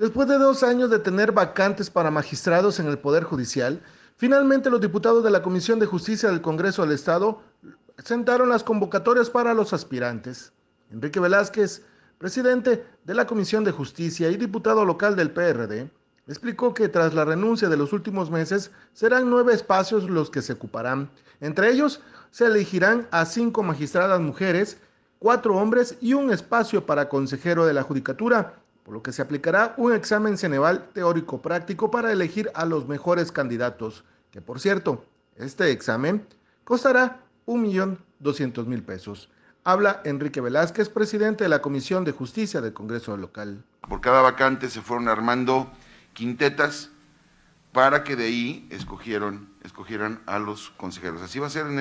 Después de dos años de tener vacantes para magistrados en el Poder Judicial, finalmente los diputados de la Comisión de Justicia del Congreso del Estado sentaron las convocatorias para los aspirantes. Enrique Velázquez, presidente de la Comisión de Justicia y diputado local del PRD, explicó que tras la renuncia de los últimos meses serán nueve espacios los que se ocuparán. Entre ellos se elegirán a cinco magistradas mujeres, cuatro hombres y un espacio para consejero de la Judicatura por lo que se aplicará un examen Ceneval teórico práctico para elegir a los mejores candidatos, que por cierto, este examen costará 1.200.000 pesos. Habla Enrique Velázquez, presidente de la Comisión de Justicia del Congreso Local. Por cada vacante se fueron armando quintetas para que de ahí escogieran a los consejeros. Así va a ser en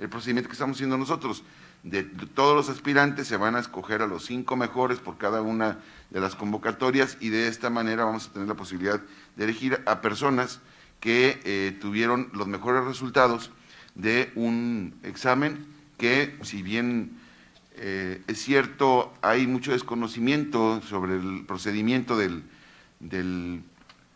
el, procedimiento que estamos haciendo nosotros. De, todos los aspirantes se van a escoger a los cinco mejores por cada una de las convocatorias y de esta manera vamos a tener la posibilidad de elegir a personas que eh, tuvieron los mejores resultados de un examen que, si bien eh, es cierto, hay mucho desconocimiento sobre el procedimiento del, del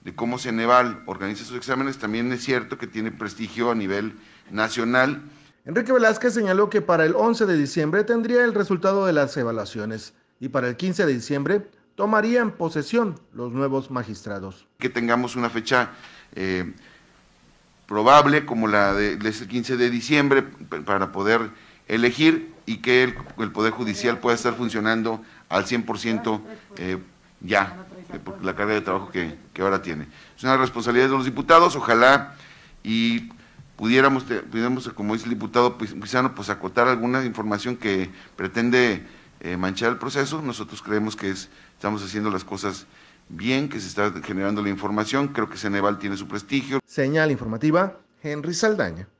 de cómo Ceneval organiza sus exámenes, también es cierto que tiene prestigio a nivel nacional. Enrique Velázquez señaló que para el 11 de diciembre tendría el resultado de las evaluaciones y para el 15 de diciembre tomarían posesión los nuevos magistrados. Que tengamos una fecha eh, probable como la del 15 de diciembre para poder elegir y que el, Poder Judicial pueda estar funcionando al 100% eh, ya por la carga de trabajo que, ahora tiene. Es una responsabilidad de los diputados, ojalá y pudiéramos, pudiéramos como dice el diputado Pizano, pues acotar alguna información que pretende eh, manchar el proceso. Nosotros creemos que es, estamos haciendo las cosas bien, que se está generando la información, creo que Ceneval tiene su prestigio. Señal informativa, Henry Saldaña.